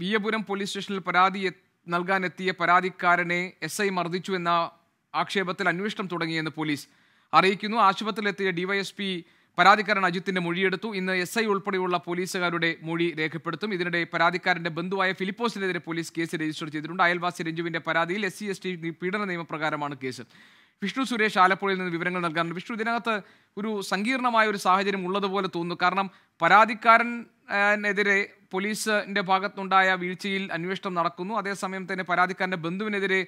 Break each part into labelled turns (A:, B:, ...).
A: Veeyapuram police സ്റ്റേഷനിൽ പരാതി നൽകാനെത്തിയ പരാതിക്കാരനെ S I മർദ്ദിച്ചു എന്ന ആക്ഷേപത്തിൽ അന്വേഷണം തുടങ്ങിയെന്ന് പോലീസ് അറിയിക്കുന്നു ആശുപത്രിയിലെത്തിയ ഡിവൈഎസ്പി പരാതിക്കാരൻ അജിത്തിന്റെ മൊഴിയെടുത്തു ഇന്ന് എസ് ഐ ഉൾപ്പെടെയുള്ള പോലീസുകാരുടെ മൊഴി രേഖപ്പെടുത്തും ഇതിനിടെ പരാതിക്കാരന്റെ ബന്ധുവായ ഫിലിപ്പോസിനെതിരെ പോലീസ് കേസ് രജിസ്റ്റർ ചെയ്തിട്ടുണ്ട് അയൽവാസി രഞ്ജുവിന്റെ പരാതിയിൽ എസ് സി എസ് ടി പീഡന നിയമപ്രകാരമാണ് കേസ് വിഷ്ണു സുരേഷ് ആലപ്പുഴയിൽ നിന്ന് വിവരങ്ങൾ നൽകാറുണ്ട് വിഷ്ണു ഇതിനകത്ത് ഒരു സങ്കീർണമായ ഒരു സാഹചര്യം ഉള്ളതുപോലെ തോന്നുന്നു കാരണം പരാതിക്കാരനെതിരെ പോലീസിൻ്റെ ഭാഗത്തുണ്ടായ വീഴ്ചയിൽ അന്വേഷണം നടക്കുന്നു അതേസമയം തന്നെ പരാതിക്കാരൻ്റെ ബന്ധുവിനെതിരെ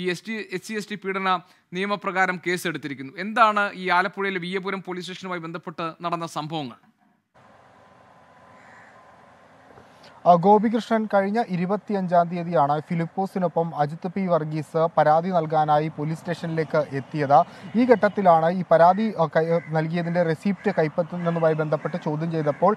A: ഈ S T S C S T പീഡന നിയമപ്രകാരം കേസെടുത്തിരിക്കുന്നു എന്താണ് ഈ ആലപ്പുഴയിലെ വിയ്യപുരം പോലീസ് സ്റ്റേഷനുമായി ബന്ധപ്പെട്ട് നടന്ന സംഭവങ്ങൾ
B: ഗോപികൃഷ്ണൻ കഴിഞ്ഞ ഇരുപത്തിയഞ്ചാം തീയതിയാണ് ഫിലിപ്പോസിനൊപ്പം അജിത് പി വർഗീസ് പരാതി നൽകാനായി പോലീസ് സ്റ്റേഷനിലേക്ക് എത്തിയത് ഈ ഘട്ടത്തിലാണ് ഈ പരാതി നൽകിയതിൻ്റെ റെസിപ്റ്റ് കൈപ്പറ്റുന്നതുമായി ബന്ധപ്പെട്ട് ചോദ്യം ചെയ്തപ്പോൾ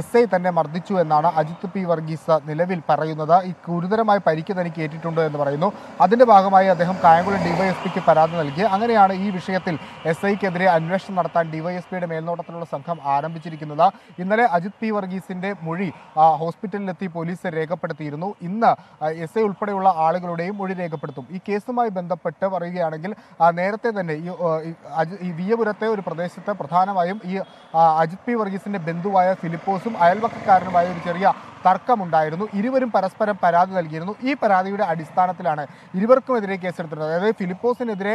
B: എസ് ഐ തന്നെ മർദ്ദിച്ചു എന്നാണ് അജിത് പി വർഗീസ് നിലവിൽ പറയുന്നത് ഈ ഗുരുതരമായ പരിക്ക് തനിക്ക് ഏറ്റിട്ടുണ്ട് എന്ന് പറയുന്നു അതിൻ്റെ ഭാഗമായി അദ്ദേഹം കായംകുളം ഡിവൈഎസ്പിക്ക് പരാതി നൽകി അങ്ങനെയാണ് ഈ വിഷയത്തിൽ എസ് ഐക്കെതിരെ അന്വേഷണം നടത്താൻ ഡിവൈഎസ്പിയുടെ മേൽനോട്ടത്തിലുള്ള സംഘം ആരംഭിച്ചിരിക്കുന്നത് ഇന്നലെ അജിത് പി വർഗീസിൻ്റെ മൊഴി ഹോസ്പിറ്റലിൽ സ്റ്റേഷനിലെത്തി പോലീസ് രേഖപ്പെടുത്തിയിരുന്നു ഇന്ന് എസ് ഐ ഉൾപ്പെടെയുള്ള ആളുകളുടെയും മൊഴി രേഖപ്പെടുത്തും ഈ കേസുമായി ബന്ധപ്പെട്ട് പറയുകയാണെങ്കിൽ നേരത്തെ തന്നെ ഈ ഈ വിയപുരത്തെ ഒരു പ്രദേശത്തെ പ്രധാനമായും ഈ അജിത് പി വർഗീസിന്റെ ബന്ധുവായ ഫിലിപ്പോസും അയൽവക്കക്കാരനുമായ ഒരു ചെറിയ തർക്കമുണ്ടായിരുന്നു ഇരുവരും പരസ്പരം പരാതി നൽകിയിരുന്നു ഈ പരാതിയുടെ അടിസ്ഥാനത്തിലാണ് ഇരുവർക്കുമെതിരെ കേസെടുത്തിരുന്നത് അതായത് ഫിലിപ്പോസിനെതിരെ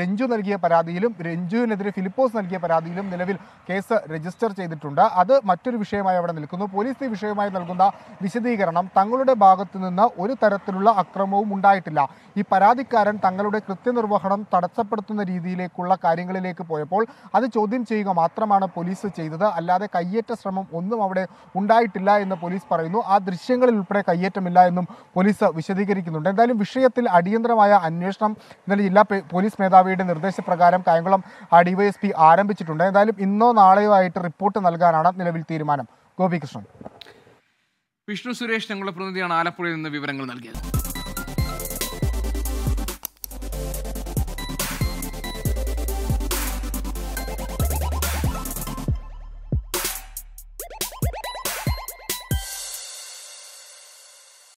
B: രഞ്ജു നൽകിയ പരാതിയിലും രഞ്ജുവിനെതിരെ ഫിലിപ്പോസ് നൽകിയ പരാതിയിലും നിലവിൽ കേസ് രജിസ്റ്റർ ചെയ്തിട്ടുണ്ട് അത് മറ്റൊരു വിഷയമായി അവിടെ നിൽക്കുന്നു പോലീസ് ഈ വിഷയമായി നൽകുന്ന വിശദീകരണം തങ്ങളുടെ ഭാഗത്തു നിന്ന് ഒരു തരത്തിലുള്ള അക്രമവും ഉണ്ടായിട്ടില്ല ഈ പരാതിക്കാരൻ തങ്ങളുടെ കൃത്യനിർവഹണം തടസ്സപ്പെടുത്തുന്ന രീതിയിലേക്കുള്ള കാര്യങ്ങളിലേക്ക് പോയപ്പോൾ അത് ചോദ്യം ചെയ്യുക മാത്രമാണ് പോലീസ് ചെയ്തത് അല്ലാതെ കയ്യേറ്റ ശ്രമം ഒന്നും അവിടെ ഉണ്ടായിട്ടില്ല എന്ന് പോലീസ് പറയുന്നു പറയുന്നു ആ ദൃശ്യങ്ങളിൽ ഉൾപ്പെടെ കയ്യേറ്റമില്ല എന്നും പോലീസ് വിശദീകരിക്കുന്നുണ്ട് എന്തായാലും വിഷയത്തിൽ അടിയന്തരമായ അന്വേഷണം ഇന്നലെ ജില്ലാ പോലീസ് മേധാവിയുടെ നിർദ്ദേശപ്രകാരം കായംകുളം ഡിവൈഎസ്പി ആരംഭിച്ചിട്ടുണ്ട് എന്തായാലും ഇന്നോ നാളെയോ ആയിട്ട് റിപ്പോർട്ട് നൽകാനാണ് നിലവിൽ തീരുമാനം ഗോപികൃഷ്ണൻ
A: വിഷ്ണു സുരേഷ് ഞങ്ങളുടെ പ്രതിനിധിയാണ് ആലപ്പുഴയിൽ നിന്ന് വിവരങ്ങൾ നൽകിയത്